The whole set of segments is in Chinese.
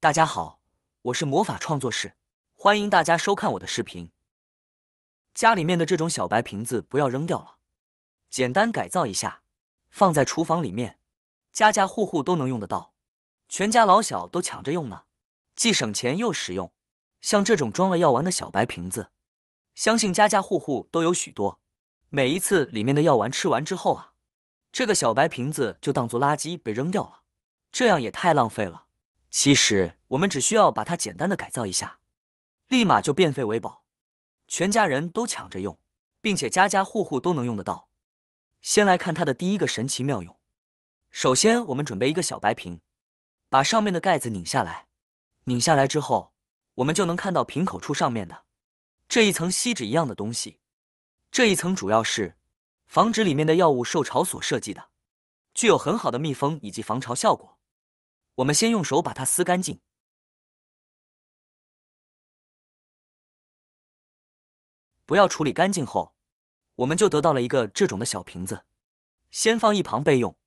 大家好，我是魔法创作室，欢迎大家收看我的视频。家里面的这种小白瓶子不要扔掉了，简单改造一下，放在厨房里面，家家户户都能用得到，全家老小都抢着用呢，既省钱又实用。像这种装了药丸的小白瓶子，相信家家户户都有许多。每一次里面的药丸吃完之后啊，这个小白瓶子就当做垃圾被扔掉了，这样也太浪费了。其实我们只需要把它简单的改造一下，立马就变废为宝，全家人都抢着用，并且家家户户都能用得到。先来看它的第一个神奇妙用。首先，我们准备一个小白瓶，把上面的盖子拧下来。拧下来之后，我们就能看到瓶口处上面的这一层锡纸一样的东西。这一层主要是防止里面的药物受潮所设计的，具有很好的密封以及防潮效果。我们先用手把它撕干净，不要处理干净后，我们就得到了一个这种的小瓶子，先放一旁备用。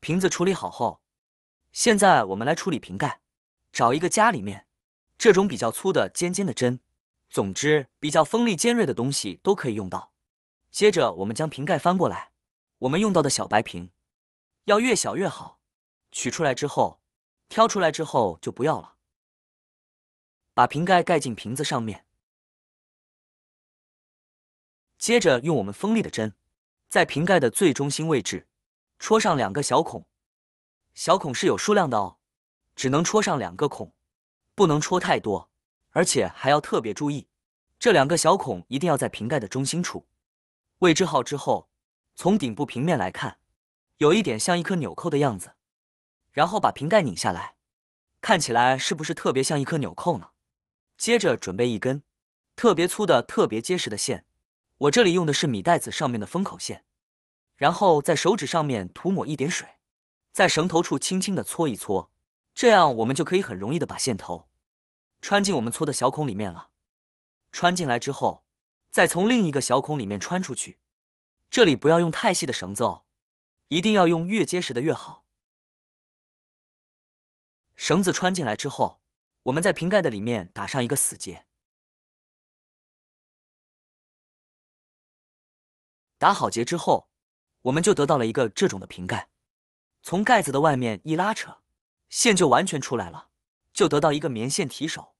瓶子处理好后，现在我们来处理瓶盖，找一个家里面这种比较粗的尖尖的针，总之比较锋利尖锐的东西都可以用到。接着我们将瓶盖翻过来，我们用到的小白瓶要越小越好，取出来之后。挑出来之后就不要了，把瓶盖盖进瓶子上面。接着用我们锋利的针，在瓶盖的最中心位置戳上两个小孔，小孔是有数量的哦，只能戳上两个孔，不能戳太多，而且还要特别注意，这两个小孔一定要在瓶盖的中心处。位置好之后，从顶部平面来看，有一点像一颗纽扣的样子。然后把瓶盖拧下来，看起来是不是特别像一颗纽扣呢？接着准备一根特别粗的、特别结实的线，我这里用的是米袋子上面的封口线。然后在手指上面涂抹一点水，在绳头处轻轻的搓一搓，这样我们就可以很容易的把线头穿进我们搓的小孔里面了。穿进来之后，再从另一个小孔里面穿出去。这里不要用太细的绳子哦，一定要用越结实的越好。绳子穿进来之后，我们在瓶盖的里面打上一个死结。打好结之后，我们就得到了一个这种的瓶盖。从盖子的外面一拉扯，线就完全出来了，就得到一个棉线提手。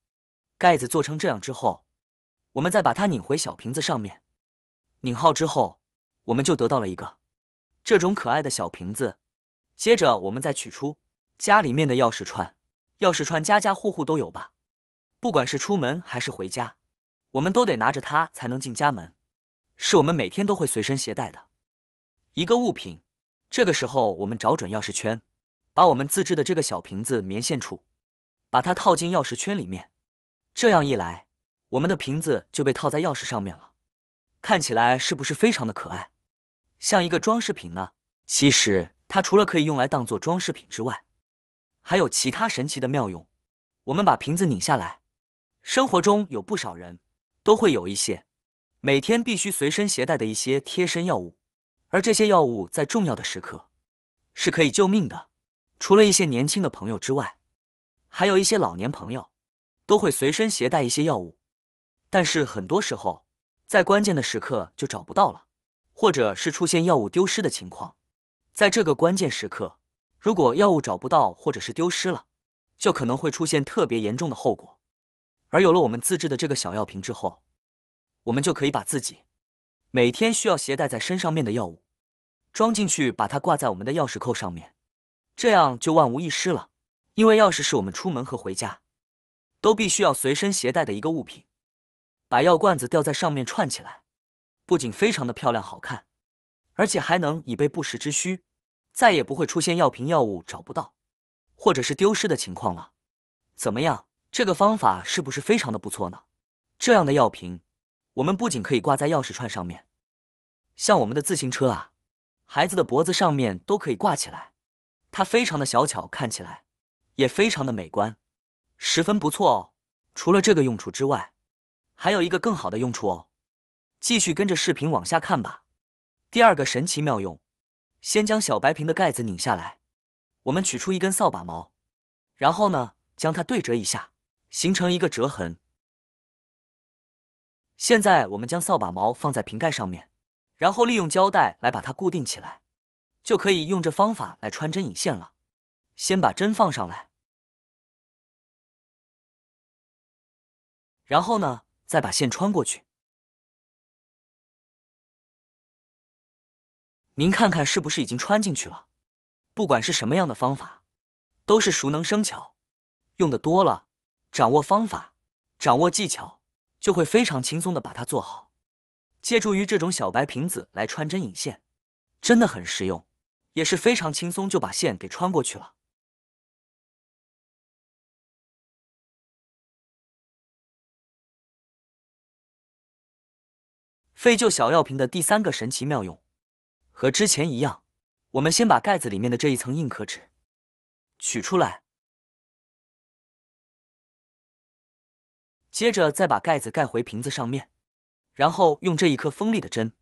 盖子做成这样之后，我们再把它拧回小瓶子上面。拧好之后，我们就得到了一个这种可爱的小瓶子。接着，我们再取出家里面的钥匙串。钥匙串家家户户都有吧？不管是出门还是回家，我们都得拿着它才能进家门，是我们每天都会随身携带的一个物品。这个时候，我们找准钥匙圈，把我们自制的这个小瓶子棉线处，把它套进钥匙圈里面。这样一来，我们的瓶子就被套在钥匙上面了。看起来是不是非常的可爱，像一个装饰品呢？其实，它除了可以用来当做装饰品之外，还有其他神奇的妙用。我们把瓶子拧下来。生活中有不少人都会有一些每天必须随身携带的一些贴身药物，而这些药物在重要的时刻是可以救命的。除了一些年轻的朋友之外，还有一些老年朋友都会随身携带一些药物，但是很多时候在关键的时刻就找不到了，或者是出现药物丢失的情况。在这个关键时刻。如果药物找不到或者是丢失了，就可能会出现特别严重的后果。而有了我们自制的这个小药瓶之后，我们就可以把自己每天需要携带在身上面的药物装进去，把它挂在我们的钥匙扣上面，这样就万无一失了。因为钥匙是我们出门和回家都必须要随身携带的一个物品，把药罐子吊在上面串起来，不仅非常的漂亮好看，而且还能以备不时之需。再也不会出现药瓶药物找不到，或者是丢失的情况了。怎么样，这个方法是不是非常的不错呢？这样的药瓶，我们不仅可以挂在钥匙串上面，像我们的自行车啊、孩子的脖子上面都可以挂起来。它非常的小巧，看起来也非常的美观，十分不错哦。除了这个用处之外，还有一个更好的用处哦。继续跟着视频往下看吧。第二个神奇妙用。先将小白瓶的盖子拧下来，我们取出一根扫把毛，然后呢，将它对折一下，形成一个折痕。现在我们将扫把毛放在瓶盖上面，然后利用胶带来把它固定起来，就可以用这方法来穿针引线了。先把针放上来，然后呢，再把线穿过去。您看看是不是已经穿进去了？不管是什么样的方法，都是熟能生巧，用的多了，掌握方法，掌握技巧，就会非常轻松的把它做好。借助于这种小白瓶子来穿针引线，真的很实用，也是非常轻松就把线给穿过去了。废旧小药瓶的第三个神奇妙用。和之前一样，我们先把盖子里面的这一层硬壳纸取出来，接着再把盖子盖回瓶子上面，然后用这一颗锋利的针，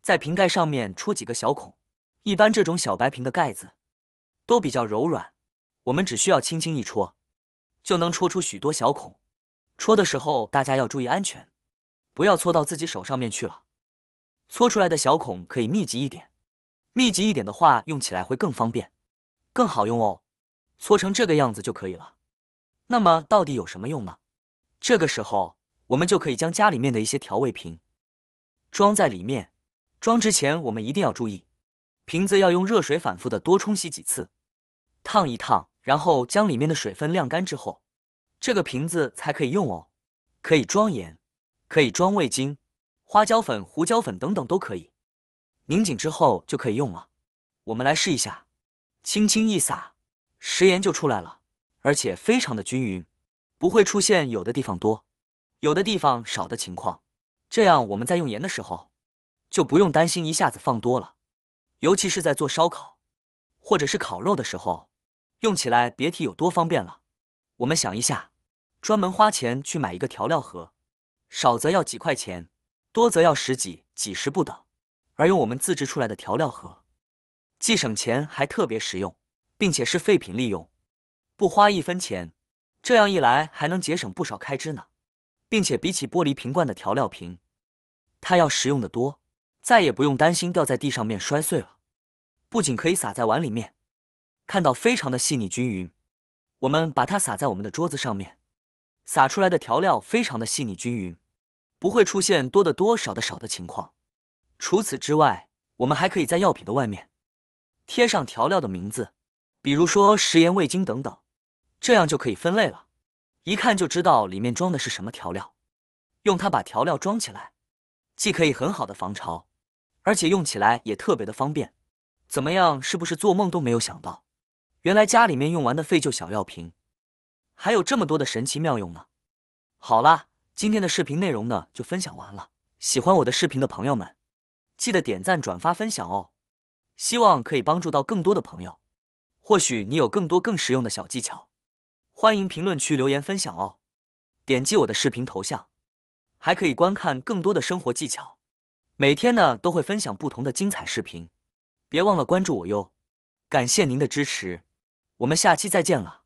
在瓶盖上面戳几个小孔。一般这种小白瓶的盖子都比较柔软，我们只需要轻轻一戳，就能戳出许多小孔。戳的时候大家要注意安全，不要戳到自己手上面去了。戳出来的小孔可以密集一点。密集一点的话，用起来会更方便，更好用哦。搓成这个样子就可以了。那么到底有什么用呢？这个时候，我们就可以将家里面的一些调味瓶装在里面。装之前，我们一定要注意，瓶子要用热水反复的多冲洗几次，烫一烫，然后将里面的水分晾干之后，这个瓶子才可以用哦。可以装盐，可以装味精、花椒粉、胡椒粉等等都可以。拧紧之后就可以用了。我们来试一下，轻轻一撒，食盐就出来了，而且非常的均匀，不会出现有的地方多、有的地方少的情况。这样我们在用盐的时候，就不用担心一下子放多了。尤其是在做烧烤或者是烤肉的时候，用起来别提有多方便了。我们想一下，专门花钱去买一个调料盒，少则要几块钱，多则要十几、几十不等。而用我们自制出来的调料盒，既省钱还特别实用，并且是废品利用，不花一分钱。这样一来还能节省不少开支呢，并且比起玻璃瓶罐的调料瓶，它要实用的多，再也不用担心掉在地上面摔碎了。不仅可以撒在碗里面，看到非常的细腻均匀。我们把它撒在我们的桌子上面，撒出来的调料非常的细腻均匀，不会出现多的多、少的少的情况。除此之外，我们还可以在药品的外面贴上调料的名字，比如说食盐、味精等等，这样就可以分类了，一看就知道里面装的是什么调料。用它把调料装起来，既可以很好的防潮，而且用起来也特别的方便。怎么样？是不是做梦都没有想到，原来家里面用完的废旧小药瓶还有这么多的神奇妙用呢？好啦，今天的视频内容呢就分享完了。喜欢我的视频的朋友们。记得点赞、转发、分享哦，希望可以帮助到更多的朋友。或许你有更多更实用的小技巧，欢迎评论区留言分享哦。点击我的视频头像，还可以观看更多的生活技巧。每天呢都会分享不同的精彩视频，别忘了关注我哟。感谢您的支持，我们下期再见了。